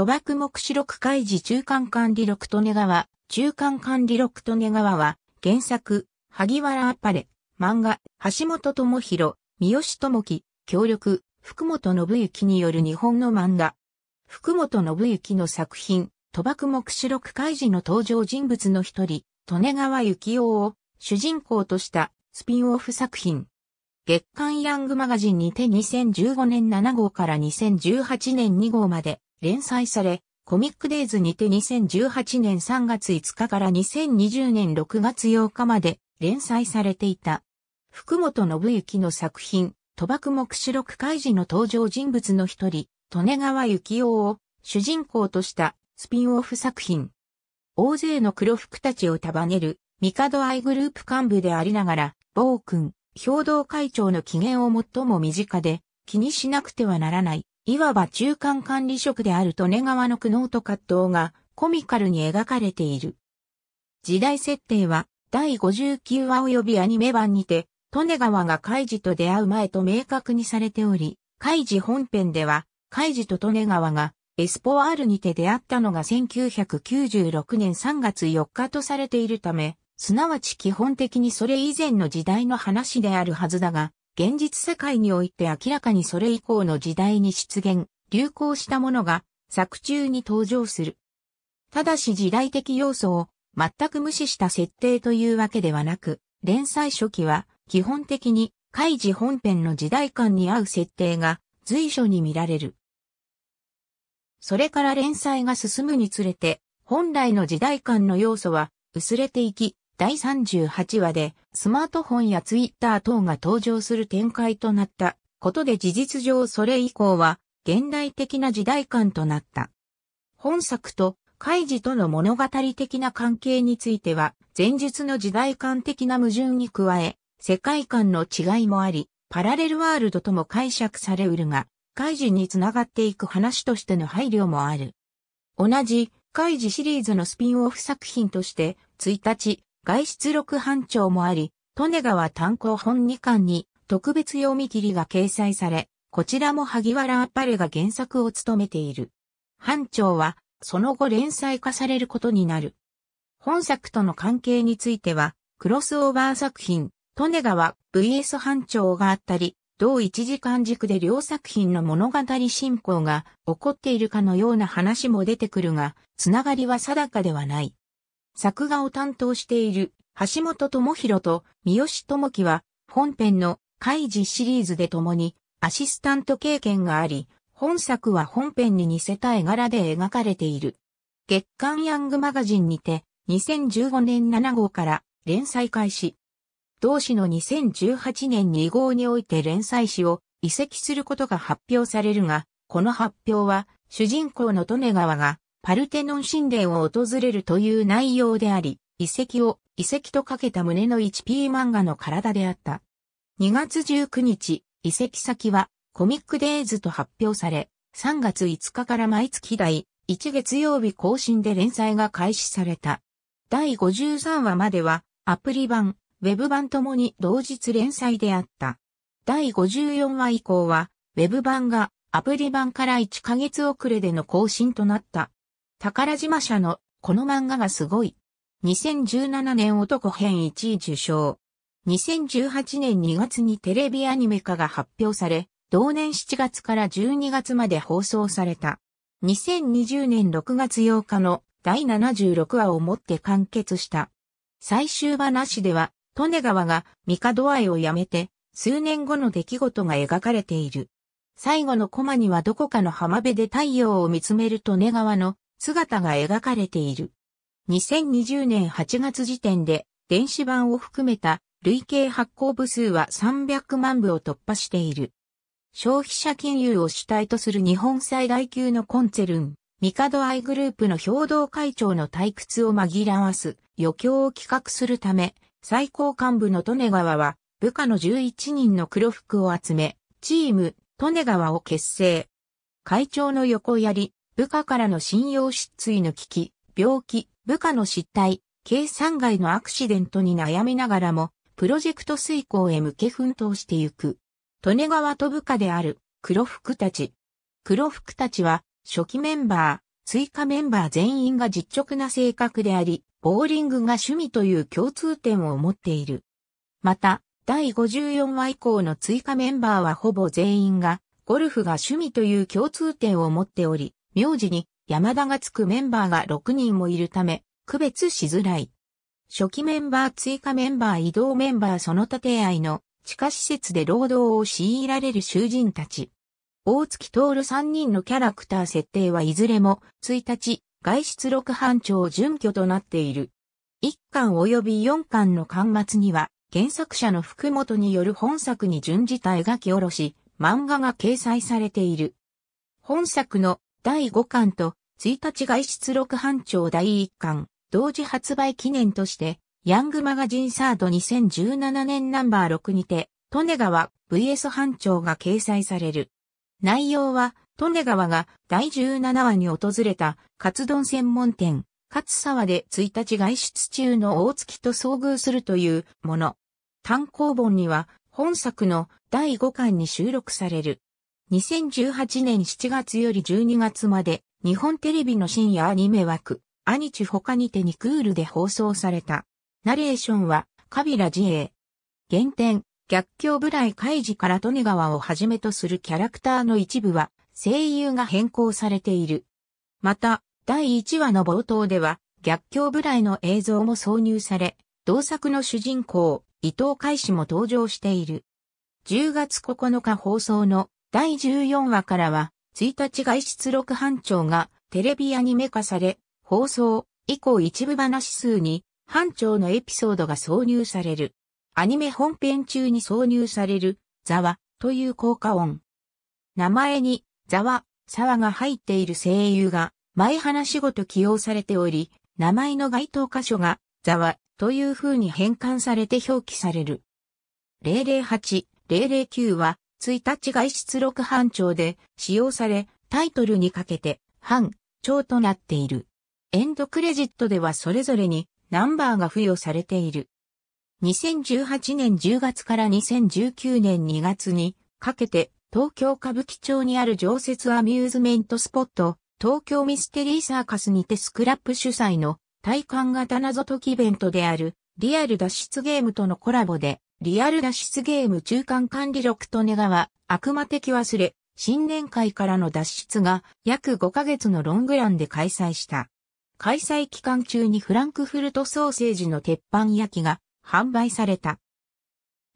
賭博目視録開示中間管理録利根川、中間管理録利根川は、原作、萩原アパレ、漫画、橋本智弘、三好智樹、協力、福本信幸による日本の漫画。福本信幸の作品、賭博目視録開示の登場人物の一人、利根川幸雄を主人公としたスピンオフ作品。月刊ヤングマガジンにて2015年7号から2018年2号まで連載され、コミックデイズにて2018年3月5日から2020年6月8日まで連載されていた。福本信之の作品、賭博目視録開示の登場人物の一人、利根川幸雄を主人公としたスピンオフ作品。大勢の黒服たちを束ねる、帝愛グループ幹部でありながら、暴君、兵道会長の機嫌を最も身近で、気にしなくてはならないいわば中間管理職である利根川の苦悩と葛藤がコミカルに描かれている。時代設定は第59話及びアニメ版にて、利根川がカイジと出会う前と明確にされており、カイジ本編では、カイジと利根川がエスポワールにて出会ったのが1996年3月4日とされているため、すなわち基本的にそれ以前の時代の話であるはずだが、現実世界において明らかにそれ以降の時代に出現、流行したものが作中に登場する。ただし時代的要素を全く無視した設定というわけではなく、連載初期は基本的に開示本編の時代感に合う設定が随所に見られる。それから連載が進むにつれて、本来の時代感の要素は薄れていき、第38話でスマートフォンやツイッター等が登場する展開となったことで事実上それ以降は現代的な時代感となった。本作とカイジとの物語的な関係については、前述の時代感的な矛盾に加え、世界観の違いもあり、パラレルワールドとも解釈されうるが、カイジにつながっていく話としての配慮もある。同じ、カイジシリーズのスピンオフ作品として、1日、外出録班長もあり、利根川炭鉱本2巻に特別読み切りが掲載され、こちらも萩原アパレが原作を務めている。班長は、その後連載化されることになる。本作との関係については、クロスオーバー作品、利根川 VS 班長があったり、同一時間軸で両作品の物語進行が起こっているかのような話も出てくるが、つながりは定かではない。作画を担当している橋本智弘と三好智樹は本編の開示シリーズで共にアシスタント経験があり、本作は本編に似せた絵柄で描かれている。月刊ヤングマガジンにて2015年7号から連載開始。同誌の2018年2号において連載誌を移籍することが発表されるが、この発表は主人公の利根川がパルテノン神殿を訪れるという内容であり、遺跡を遺跡とかけた胸の 1P 漫画の体であった。2月19日、遺跡先はコミックデイズと発表され、3月5日から毎月第1月曜日更新で連載が開始された。第53話まではアプリ版、ウェブ版ともに同日連載であった。第54話以降は、ウェブ版がアプリ版から1ヶ月遅れでの更新となった。宝島社のこの漫画がすごい。2017年男編1位受賞。2018年2月にテレビアニメ化が発表され、同年7月から12月まで放送された。2020年6月8日の第76話をもって完結した。最終話では、利根川が帝愛をやめて、数年後の出来事が描かれている。最後のコマにはどこかの浜辺で太陽を見つめる利根川の姿が描かれている。2020年8月時点で電子版を含めた累計発行部数は300万部を突破している。消費者金融を主体とする日本最大級のコンツェルン、ミカドアイグループの共同会長の退屈を紛らわす余興を企画するため、最高幹部の利根川は部下の11人の黒服を集め、チーム、利根川を結成。会長の横槍、部下からの信用失墜の危機、病気、部下の失態、計算外のアクシデントに悩みながらも、プロジェクト遂行へ向け奮闘してゆく。利根川と部下である黒服たち。黒服たちは初期メンバー、追加メンバー全員が実直な性格であり、ボーリングが趣味という共通点を持っている。また、第54話以降の追加メンバーはほぼ全員が、ゴルフが趣味という共通点を持っており、名字に山田がつくメンバーが6人もいるため、区別しづらい。初期メンバー追加メンバー移動メンバーその建合の地下施設で労働を強いられる囚人たち。大月徹3人のキャラクター設定はいずれも1日外出六班長準拠となっている。1巻及び4巻の巻末には原作者の福本による本作に準じた描き下ろし漫画が掲載されている。本作の第5巻と、1日外出録班長第1巻、同時発売記念として、ヤングマガジンサード2017年ナンバー6にて、利根川 VS 班長が掲載される。内容は、利根川が第17話に訪れたカツ丼専門店、勝沢で1日外出中の大月と遭遇するというもの。単行本には本作の第5巻に収録される。2018年7月より12月まで、日本テレビの深夜アニメ枠、アニチ他にてにクールで放送された。ナレーションは、カビラ自衛。原点、逆境部来開示からトネ川をはじめとするキャラクターの一部は、声優が変更されている。また、第1話の冒頭では、逆境部来の映像も挿入され、同作の主人公、伊藤海氏も登場している。10月9日放送の第14話からは、1日外出録班長がテレビアニメ化され、放送以降一部話数に班長のエピソードが挿入される。アニメ本編中に挿入される、ザワという効果音。名前に、ザワ、サワが入っている声優が、前話ごと起用されており、名前の該当箇所が、ザワという風に変換されて表記される。008、009は、1日外出録班長で使用され、タイトルにかけて班長となっている。エンドクレジットではそれぞれにナンバーが付与されている。2018年10月から2019年2月にかけて東京歌舞伎町にある常設アミューズメントスポット、東京ミステリーサーカスにてスクラップ主催の体感型謎解きイベントであるリアル脱出ゲームとのコラボでリアル脱出ゲーム中間管理録と根は、悪魔的忘れ、新年会からの脱出が約5ヶ月のロングランで開催した。開催期間中にフランクフルトソーセージの鉄板焼きが販売された。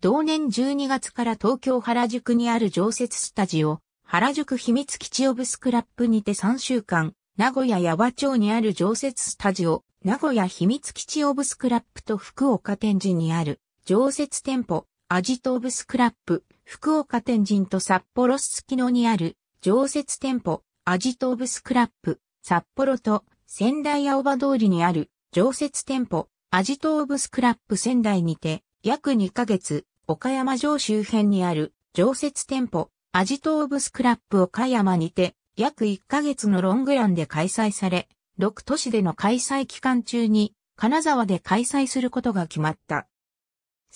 同年12月から東京原宿にある常設スタジオ、原宿秘密基地オブスクラップにて3週間、名古屋矢場町にある常設スタジオ、名古屋秘密基地オブスクラップと福岡展示にある常設店舗、アジトーブスクラップ、福岡天神と札幌すすきのにある常設店舗、アジトーブスクラップ、札幌と仙台青葉通りにある常設店舗、アジトーブスクラップ仙台にて、約2ヶ月、岡山城周辺にある常設店舗、アジトーブスクラップ岡山にて、約1ヶ月のロングランで開催され、6都市での開催期間中に、金沢で開催することが決まった。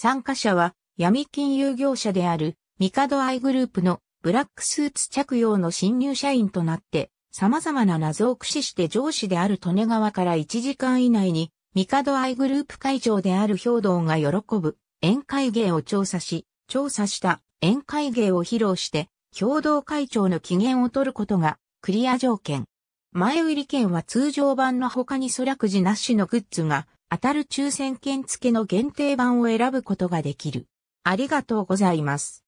参加者は闇金融業者であるミカドアイグループのブラックスーツ着用の新入社員となって様々な謎を駆使して上司である利根川から1時間以内にミカドアイグループ会長である兵道が喜ぶ宴会芸を調査し、調査した宴会芸を披露して兵道会長の機嫌を取ることがクリア条件。前売り券は通常版の他にソラくじなしのグッズが当たる抽選券付けの限定版を選ぶことができる。ありがとうございます。